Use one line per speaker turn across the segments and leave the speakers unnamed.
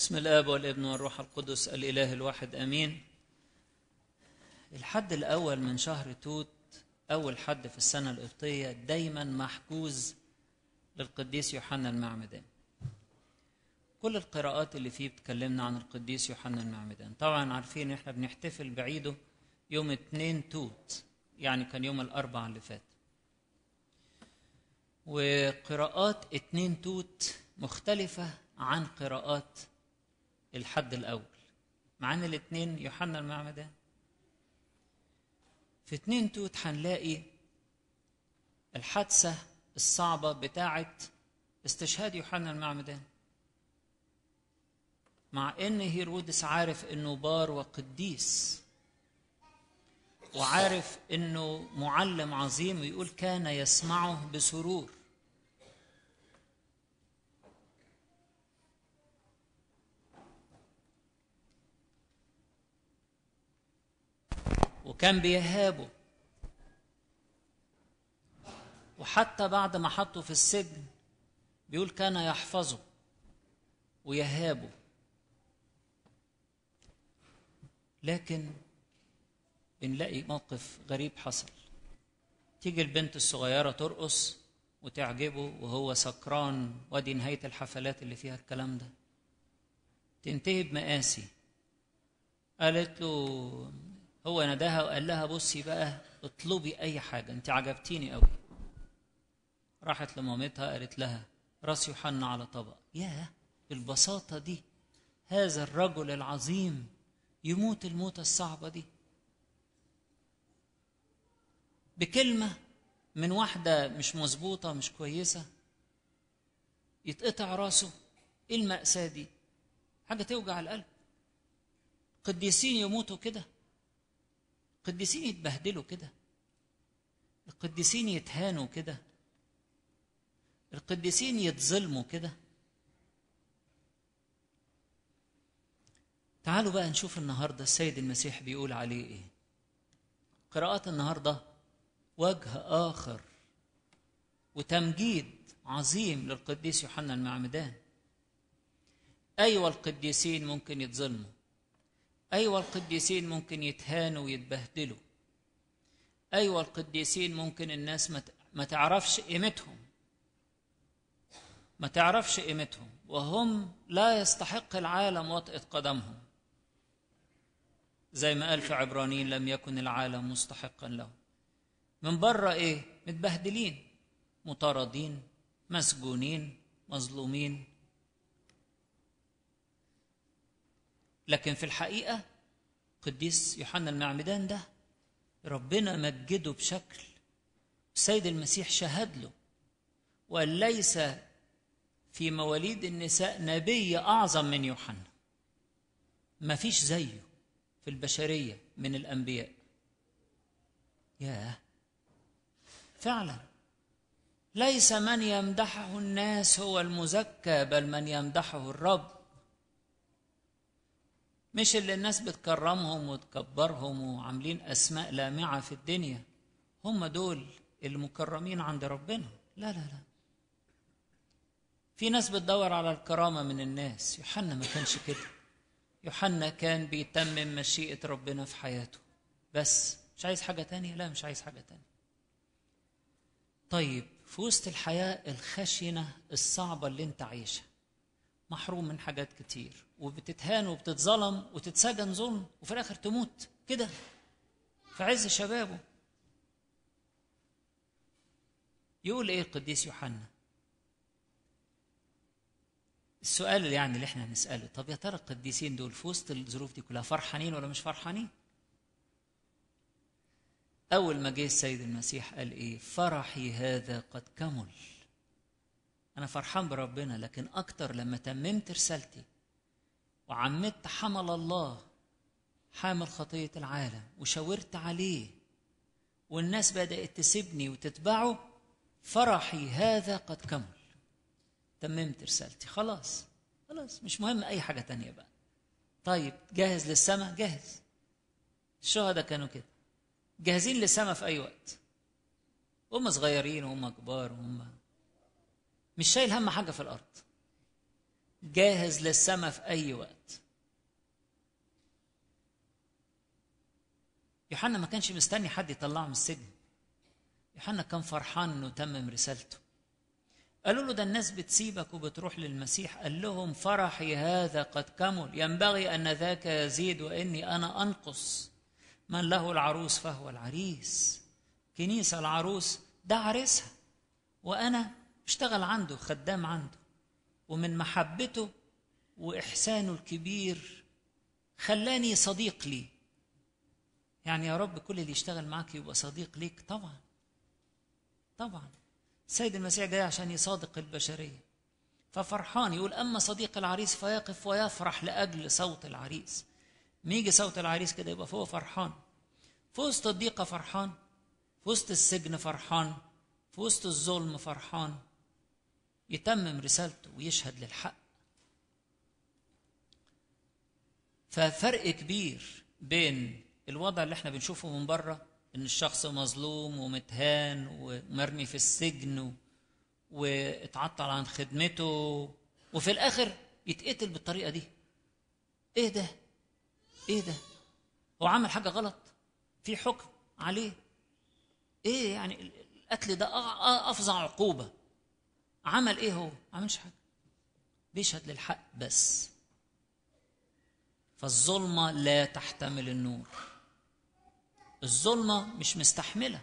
بسم الاب والابن والروح القدس الاله الواحد امين الحد الاول من شهر توت اول حد في السنه القبطيه دايما محجوز للقديس يوحنا المعمدان كل القراءات اللي فيه بتكلمنا عن القديس يوحنا المعمدان طبعا عارفين احنا بنحتفل بعيده يوم اتنين توت يعني كان يوم الاربع اللي فات وقراءات اتنين توت مختلفة عن قراءات الحد الأول معانا الاثنين يوحنا المعمدان في اثنين توت هنلاقي الحادثة الصعبة بتاعة استشهاد يوحنا المعمدان مع ان هيرودس عارف انه بار وقديس
وعارف
انه معلم عظيم ويقول كان يسمعه بسرور وكان بيهابه وحتى بعد ما حطه في السجن بيقول كان يحفظه ويهابه لكن بنلاقي موقف غريب حصل تيجي البنت الصغيرة ترقص وتعجبه وهو سكران ودي نهاية الحفلات اللي فيها الكلام ده تنتهي بمقاسي قالت له هو ناداها وقال لها بصي بقى اطلبي أي حاجة أنت عجبتيني قوي راحت لمامتها قالت لها راس يوحنا على طبق ياه بالبساطة دي هذا الرجل العظيم يموت الموتة الصعبة دي بكلمة من واحدة مش مظبوطة مش كويسة يتقطع راسه ايه المأساة دي؟ حاجة توجع القلب قديسين يموتوا كده القديسين يتبهدلوا كده القديسين يتهانوا كده القديسين يتظلموا كده تعالوا بقى نشوف النهارده السيد المسيح بيقول عليه ايه قراءات النهارده وجه اخر وتمجيد عظيم للقديس يوحنا المعمدان ايوه القديسين ممكن يتظلموا أيوة القديسين ممكن يتهانوا ويتبهدلوا أيوة القديسين ممكن الناس ما تعرفش قيمتهم ما تعرفش قيمتهم وهم لا يستحق العالم وطئة قدمهم زي ما قال في عبرانيين لم يكن العالم مستحقا له من بره ايه متبهدلين مطاردين مسجونين مظلومين لكن في الحقيقة قديس يوحنا المعمدان ده ربنا مجده بشكل سيد المسيح شهد له وقال ليس في مواليد النساء نبي أعظم من يوحنا ما فيش زيه في البشرية من الأنبياء ياه فعلا ليس من يمدحه الناس هو المزكى بل من يمدحه الرب مش اللي الناس بتكرمهم وتكبرهم وعاملين أسماء لامعة في الدنيا هم دول المكرمين عند ربنا لا لا لا في ناس بتدور على الكرامة من الناس يوحنا ما كانش كده يوحنا كان بيتمم مشيئة ربنا في حياته بس مش عايز حاجة تانية لا مش عايز حاجة تانية طيب في وسط الحياة الخشنة الصعبة اللي انت عايشها محروم من حاجات كتير وبتتهان وبتتظلم وتتسجن ظلم وفي الاخر تموت كده في عز شبابه يقول ايه القديس يوحنا السؤال اللي يعني اللي احنا هنساله طب يا ترى القديسين دول في وسط الظروف دي كلها فرحانين ولا مش فرحانين اول ما جه السيد المسيح قال ايه فرحي هذا قد كمل أنا فرحان بربنا لكن أكتر لما تممت رسالتي وعمدت حمل الله حامل خطية العالم وشاورت عليه والناس بدأت تسيبني وتتبعه فرحي هذا قد كمل تممت رسالتي خلاص خلاص مش مهم أي حاجة تانية بقى طيب جاهز للسماء جاهز الشهداء كانوا كده جاهزين للسماء في أي وقت هم صغيرين وهم كبار وهم مش شايل هم حاجه في الارض جاهز للسماء في اي وقت يوحنا ما كانش مستني حد يطلعه من السجن يوحنا كان فرحان انه تمم رسالته قالوا له ده الناس بتسيبك وبتروح للمسيح قال لهم فرحي هذا قد كمل ينبغي ان ذاك يزيد واني انا انقص من له العروس فهو العريس كنيسه العروس ده عريسها وانا اشتغل عنده خدام عنده ومن محبته واحسانه الكبير خلاني صديق لي يعني يا رب كل اللي يشتغل معاك يبقى صديق ليك طبعا طبعا السيد المسيح جاي عشان يصادق البشريه ففرحان يقول اما صديق العريس فيقف ويفرح لاجل صوت العريس ميجي يجي صوت العريس كده يبقى فهو فرحان في وسط الضيقه فرحان في وسط السجن فرحان في وسط الظلم فرحان يتمم رسالته ويشهد للحق ففرق كبير بين الوضع اللي احنا بنشوفه من بره ان الشخص مظلوم ومتهان ومرمي في السجن واتعطل عن خدمته وفي الاخر يتقتل بالطريقه دي ايه ده ايه ده هو عمل حاجه غلط في حكم عليه ايه يعني القتل ده افظع عقوبه عمل ايه هو؟ ما عملش حاجه بيشهد للحق بس فالظلمه لا تحتمل النور الظلمه مش مستحمله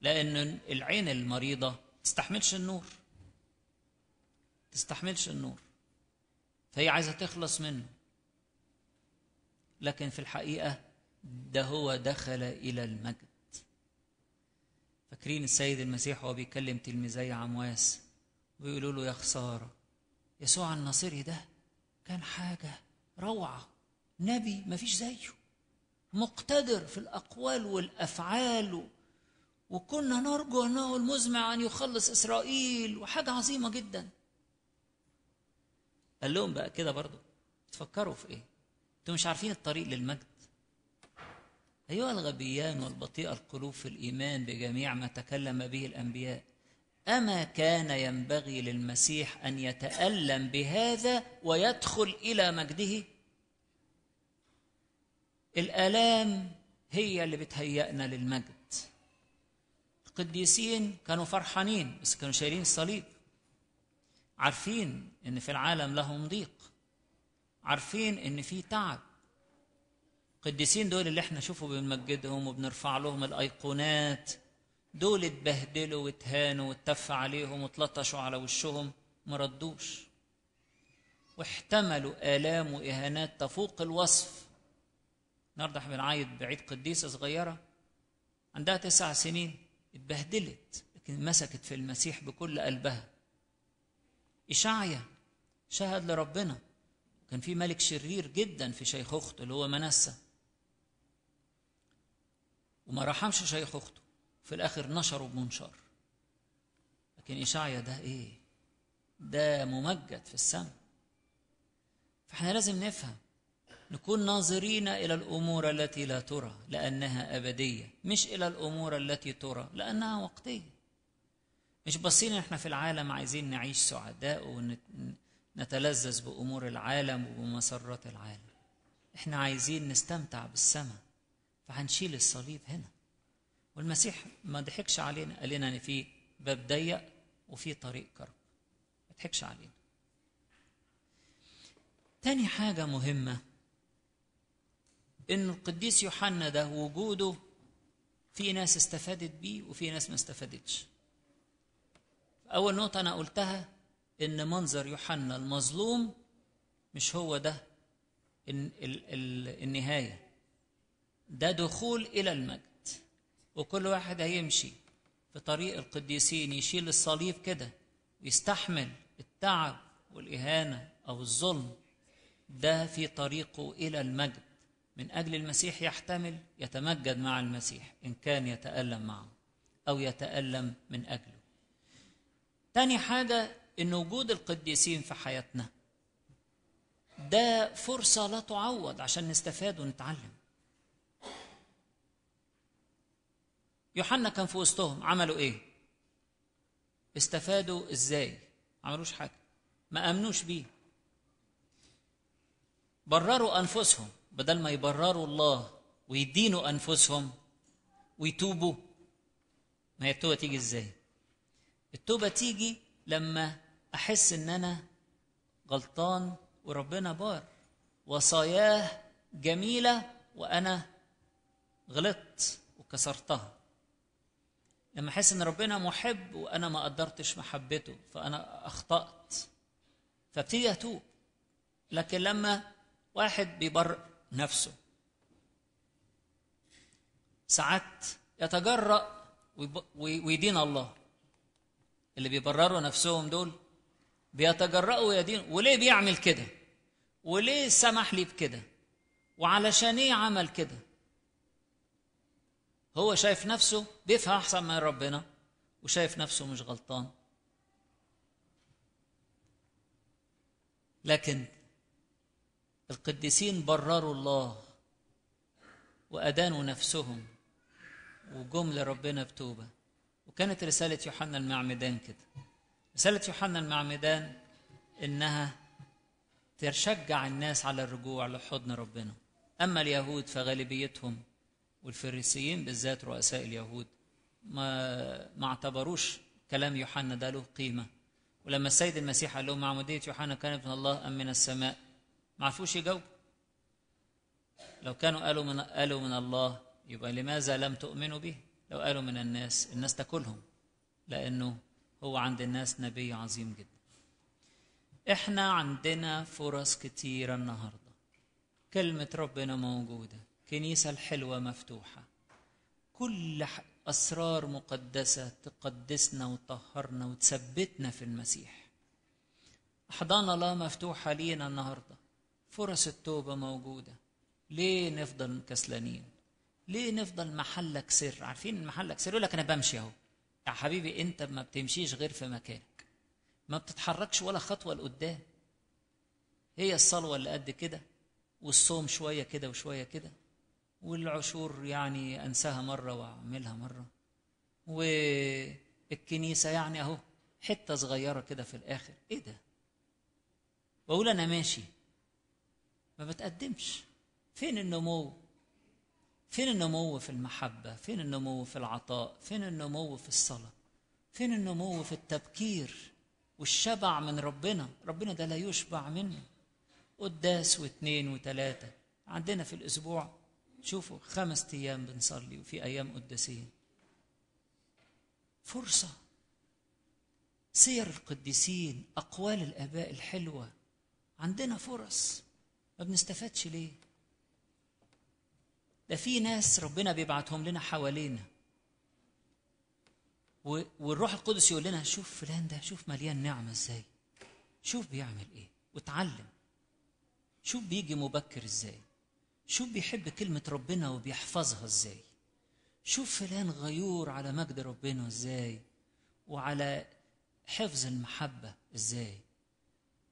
لان العين المريضه تستحملش النور تستحملش النور فهي عايزه تخلص منه لكن في الحقيقه ده هو دخل الى المجد فاكرين السيد المسيح وهو بيكلم تلميذي عمواس ويقولوا له يا خساره يسوع الناصري ده كان حاجه روعه نبي ما فيش زيه مقتدر في الاقوال والافعال وكنا نرجو انه المزمع ان يخلص اسرائيل وحاجه عظيمه جدا قال لهم بقى كده برضه تفكروا في ايه انتوا مش عارفين الطريق للمجد أيها الغبيان والبطيئة القلوب في الإيمان بجميع ما تكلم به الأنبياء أما كان ينبغي للمسيح أن يتألم بهذا ويدخل إلى مجده الآلام هي اللي بتهيئنا للمجد القديسين كانوا فرحانين بس كانوا شايلين الصليب عارفين ان في العالم لهم ضيق عارفين ان في تعب القديسين دول اللي احنا شوفوا بنمجدهم وبنرفع لهم الايقونات دول اتبهدلوا واتهانوا واتف عليهم واتلطشوا على وشهم ما ردوش واحتملوا آلام وإهانات تفوق الوصف النهارده احنا بنعيط بعيد قديسة صغيرة عندها تسع سنين اتبهدلت لكن مسكت في المسيح بكل قلبها إشعيا شهد لربنا كان في ملك شرير جدا في شيخوخته اللي هو منسه وما رحمش شيخ أخته في الآخر نشره بمنشار لكن إشعيا ده إيه ده ممجد في السماء فإحنا لازم نفهم نكون ناظرين إلى الأمور التي لا ترى لأنها أبدية مش إلى الأمور التي ترى لأنها وقتية مش باصين إحنا في العالم عايزين نعيش سعداء ونتلذذ بأمور العالم وبمسرات العالم إحنا عايزين نستمتع بالسماء فهنشيل الصليب هنا والمسيح ما ضحكش علينا قال لنا ان في باب ضيق وفي طريق كرب ما ضحكش علينا تاني حاجة مهمة إن القديس يوحنا ده وجوده في ناس استفادت بيه وفي ناس ما استفادتش أول نقطة أنا قلتها إن منظر يوحنا المظلوم مش هو ده النهاية ده دخول إلى المجد وكل واحد هيمشي في طريق القديسين يشيل الصليب كده ويستحمل التعب والإهانة أو الظلم ده في طريقه إلى المجد من أجل المسيح يحتمل يتمجد مع المسيح إن كان يتألم معه أو يتألم من أجله تاني حاجة إن وجود القديسين في حياتنا ده فرصة لا تعوض عشان نستفاد ونتعلم يوحنا كان في وسطهم عملوا ايه استفادوا ازاي عملوش حاجه ما امنوش بيه برروا انفسهم بدل ما يبرروا الله ويدينوا انفسهم ويتوبوا ما هي التوبه تيجي ازاي التوبه تيجي لما احس ان انا غلطان وربنا بار وصاياه جميله وانا غلطت وكسرتها لما احس ان ربنا محب وانا ما قدرتش محبته فانا اخطات فابتدي اتوب لكن لما واحد بيبرر نفسه ساعات يتجرأ ويدين الله اللي بيبرروا نفسهم دول بيتجرأوا ويدين وليه بيعمل كده وليه سمح لي بكده وعلشان ايه عمل كده هو شايف نفسه بيفهم احسن من ربنا وشايف نفسه مش غلطان لكن القديسين برروا الله وأدانوا نفسهم وجم لربنا بتوبة وكانت رسالة يوحنا المعمدان كده رسالة يوحنا المعمدان إنها تشجع الناس على الرجوع لحضن ربنا أما اليهود فغالبيتهم والفريسيين بالذات رؤساء اليهود ما ما اعتبروش كلام يوحنا ده له قيمه ولما السيد المسيح قال لهم معموديه يوحنا كانت من الله ام من السماء ما عرفوش يجاوبوا لو كانوا قالوا من قالوا من الله يبقى لماذا لم تؤمنوا به لو قالوا من الناس الناس تاكلهم لانه هو عند الناس نبي عظيم جدا احنا عندنا فرص كتيرة النهاردة كلمة ربنا موجودة كنيسة الحلوة مفتوحة كل أسرار مقدسة تقدسنا وتطهرنا وتثبتنا في المسيح أحضان الله مفتوحة لينا النهاردة فرص التوبة موجودة ليه نفضل كسلانين ليه نفضل محلك سر عارفين محلك سر يقول لك أنا بمشي أهو يا حبيبي أنت ما بتمشيش غير في مكانك ما بتتحركش ولا خطوة لقدام هي الصلوة اللي قد كده والصوم شوية كده وشوية كده والعشور يعني أنساها مرة وأعملها مرة والكنيسة يعني أهو حتة صغيرة كده في الآخر إيه ده؟ وأقول أنا ماشي ما بتقدمش فين النمو؟ فين النمو في المحبة؟ فين النمو في العطاء؟ فين النمو في الصلاة؟ فين النمو في التبكير والشبع من ربنا؟ ربنا ده لا يشبع منه قداس واثنين وثلاثة عندنا في الأسبوع شوفوا خمس أيام بنصلي وفي أيام قداسية فرصة سير القديسين أقوال الآباء الحلوة عندنا فرص ما بنستفادش ليه ده في ناس ربنا بيبعتهم لنا حوالينا والروح القدس يقول لنا شوف فلان ده شوف مليان نعمة ازاي شوف بيعمل ايه وتعلم شوف بيجي مبكر ازاي شوف بيحب كلمة ربنا وبيحفظها ازاي شوف فلان غيور على مجد ربنا ازاي وعلى حفظ المحبة ازاي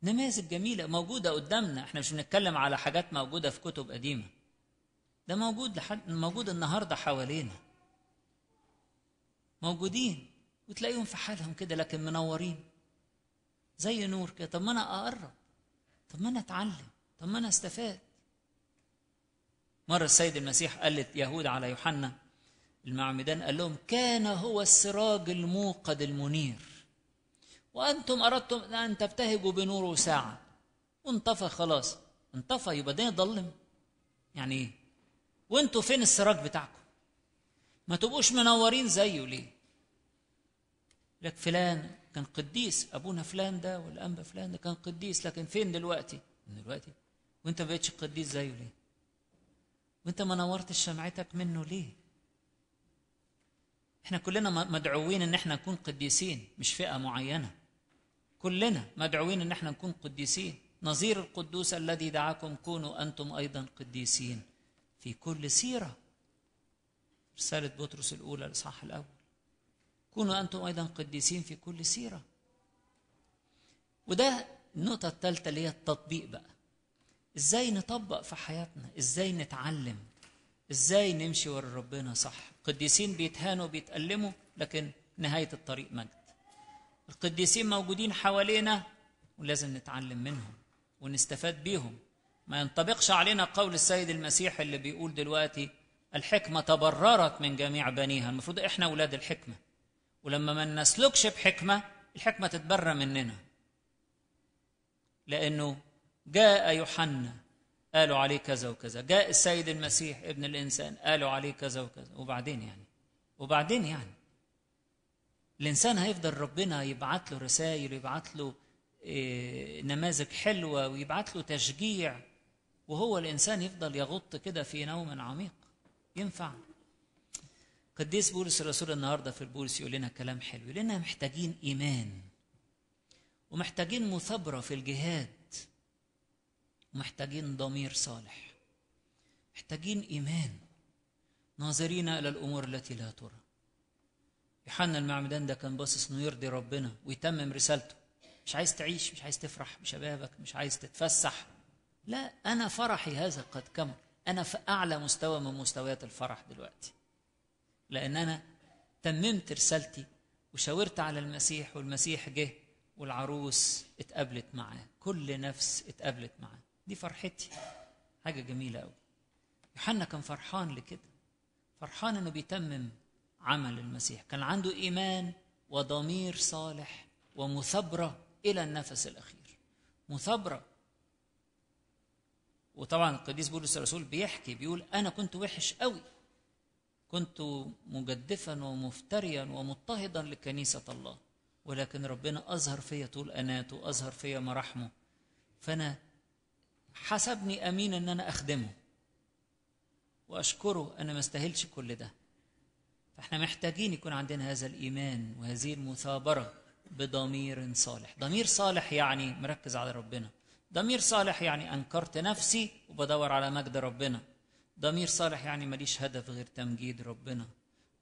نماذج جميلة موجودة قدامنا احنا مش بنتكلم على حاجات موجودة في كتب قديمة ده موجود لحد موجود النهاردة حوالينا موجودين وتلاقيهم في حالهم كده لكن منورين زي نور كده طب ما انا اقرب طب ما انا اتعلم طب ما انا استفاد مرة السيد المسيح قالت يهود على يوحنا المعمدان قال لهم كان هو السراج الموقد المنير وأنتم أردتم أن تبتهجوا بنوره ساعة وانطفى خلاص انطفى يبقى الدنيا ضلم يعني ايه وانتوا فين السراج بتاعكم ما تبقوش منورين زيه ليه لك فلان كان قديس ابونا فلان ده والانبا فلان ده كان قديس لكن فين دلوقتي دلوقتي وانت ما بقتش قديس زيه ليه وانت ما نورتش شمعتك منه ليه احنا كلنا مدعوين ان احنا نكون قديسين مش فئه معينه كلنا مدعوين ان احنا نكون قديسين نظير القدوس الذي دعاكم كونوا انتم ايضا قديسين في كل سيره رساله بطرس الاولى الاصحاح الاول كونوا انتم ايضا قديسين في كل سيره وده النقطه الثالثه اللي هي التطبيق بقى ازاي نطبق في حياتنا ازاي نتعلم ازاي نمشي ورا ربنا صح القديسين بيتهانوا بيتألموا لكن نهاية الطريق مجد القديسين موجودين حوالينا ولازم نتعلم منهم ونستفاد بيهم ما ينطبقش علينا قول السيد المسيح اللي بيقول دلوقتي الحكمة تبررت من جميع بنيها المفروض احنا ولاد الحكمة ولما ما نسلكش بحكمة الحكمة تتبرى مننا لأنه جاء يوحنا قالوا عليه كذا وكذا جاء السيد المسيح ابن الإنسان قالوا عليه كذا وكذا وبعدين يعني وبعدين يعني الإنسان هيفضل ربنا يبعت له رسائل يبعت له آه، نماذج حلوة ويبعت له تشجيع وهو الإنسان يفضل يغط كده في نوم عميق ينفع قديس بولس الرسول النهارده في البولس يقول لنا كلام حلو لأننا محتاجين إيمان ومحتاجين مثابرة في الجهاد محتاجين ضمير صالح محتاجين إيمان ناظرين إلى الأمور التي لا ترى يوحنا المعمدان ده كان باصص انه يرضي ربنا ويتمم رسالته مش عايز تعيش مش عايز تفرح بشبابك مش عايز تتفسح لا انا فرحي هذا قد كمل انا في اعلى مستوى من مستويات الفرح دلوقتي لان انا تممت رسالتي وشاورت على المسيح والمسيح جه والعروس اتقابلت معاه كل نفس اتقابلت معاه دي فرحتي حاجة جميلة أوي يوحنا كان فرحان لكده فرحان انه بيتمم عمل المسيح كان عنده ايمان وضمير صالح ومثابرة الى النفس الاخير مثابرة وطبعا القديس بولس الرسول بيحكي بيقول انا كنت وحش أوي كنت مجدفا ومفتريا ومضطهدا لكنيسة الله ولكن ربنا أظهر فيا طول أناته أظهر فيا مراحمه فأنا حسبني امين ان انا اخدمه واشكره انا ما استاهلش كل ده فاحنا محتاجين يكون عندنا هذا الايمان وهذه المثابره بضمير صالح ضمير صالح يعني مركز على ربنا ضمير صالح يعني انكرت نفسي وبدور على مجد ربنا ضمير صالح يعني ماليش هدف غير تمجيد ربنا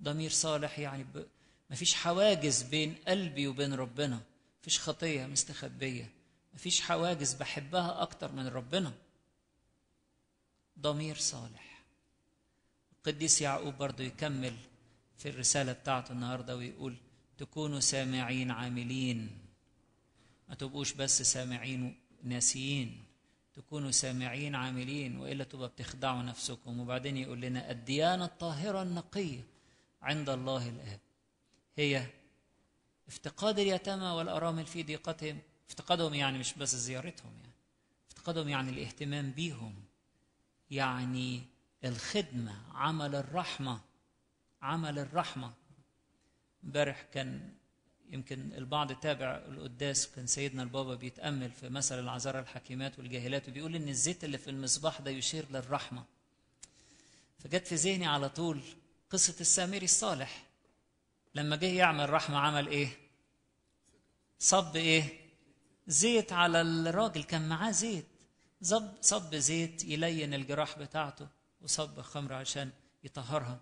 ضمير صالح يعني ب... مفيش حواجز بين قلبي وبين ربنا مفيش خطيه مستخبيه مفيش حواجز بحبها أكتر من ربنا ضمير صالح القديس يعقوب برضه يكمل في الرسالة بتاعته النهاردة ويقول تكونوا سامعين عاملين ما تبقوش بس سامعين ناسيين تكونوا سامعين عاملين وإلا تبقى بتخدعوا نفسكم وبعدين يقول لنا الديانة الطاهرة النقية عند الله الآب هي افتقاد اليتامى والأرامل في ضيقتهم افتقادهم يعني مش بس زيارتهم يعني افتقادهم يعني الاهتمام بيهم يعني الخدمة عمل الرحمة عمل الرحمة امبارح كان يمكن البعض تابع القداس كان سيدنا البابا بيتأمل في مثل العذارى الحكيمات والجاهلات وبيقول إن الزيت اللي في المصباح ده يشير للرحمة فجت في ذهني على طول قصة السامري الصالح لما جه يعمل رحمة عمل إيه؟ صب إيه؟ زيت على الراجل كان معاه زيت زب صب زيت يلين الجراح بتاعته وصب خمر عشان يطهرها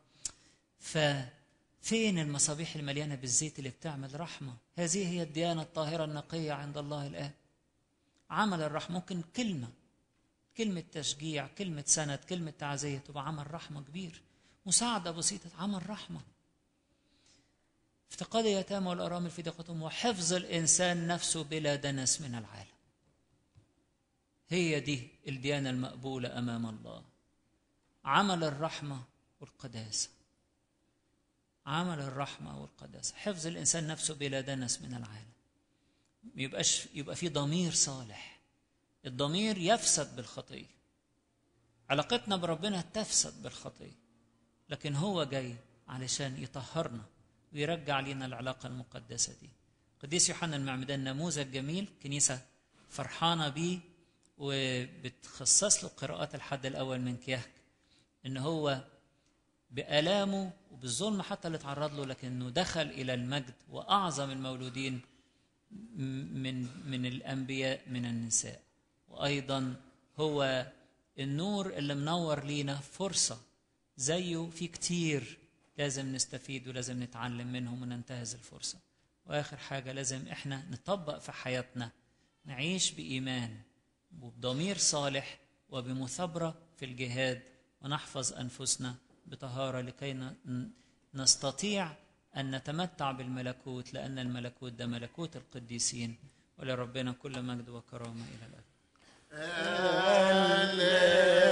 ففين المصابيح المليانة بالزيت اللي بتعمل رحمة هذه هي الديانة الطاهرة النقية عند الله الان عمل الرحمة ممكن كلمة كلمة تشجيع كلمة سند كلمة تعزية تبقى عمل رحمة كبير مساعدة بسيطة عمل رحمة افتقاد اليتامى والارامل في دقتهم وحفظ الانسان نفسه بلا دنس من العالم هي دي الديانه المقبوله امام الله عمل الرحمه والقداسه عمل الرحمه والقداسه حفظ الانسان نفسه بلا دنس من العالم يبقاش يبقى في ضمير صالح الضمير يفسد بالخطيه علاقتنا بربنا تفسد بالخطيه لكن هو جاي علشان يطهرنا ويرجع لنا العلاقة المقدسة دي قديس يوحنا المعمدان نموذج جميل كنيسة فرحانة بيه وبتخصص له قراءات الحد الأول من كيهك إن هو بآلامه وبالظلم حتى اللي تعرض له لكنه دخل إلى المجد وأعظم المولودين من من الأنبياء من النساء وأيضا هو النور اللي منور لينا فرصة زيه في كتير لازم نستفيد ولازم نتعلم منهم وننتهز الفرصة وآخر حاجة لازم إحنا نطبق في حياتنا نعيش بإيمان وبضمير صالح وبمثابرة في الجهاد ونحفظ أنفسنا بطهارة لكي نستطيع أن نتمتع بالملكوت لأن الملكوت ده ملكوت القديسين ولربنا كل مجد وكرامة إلى الأبد.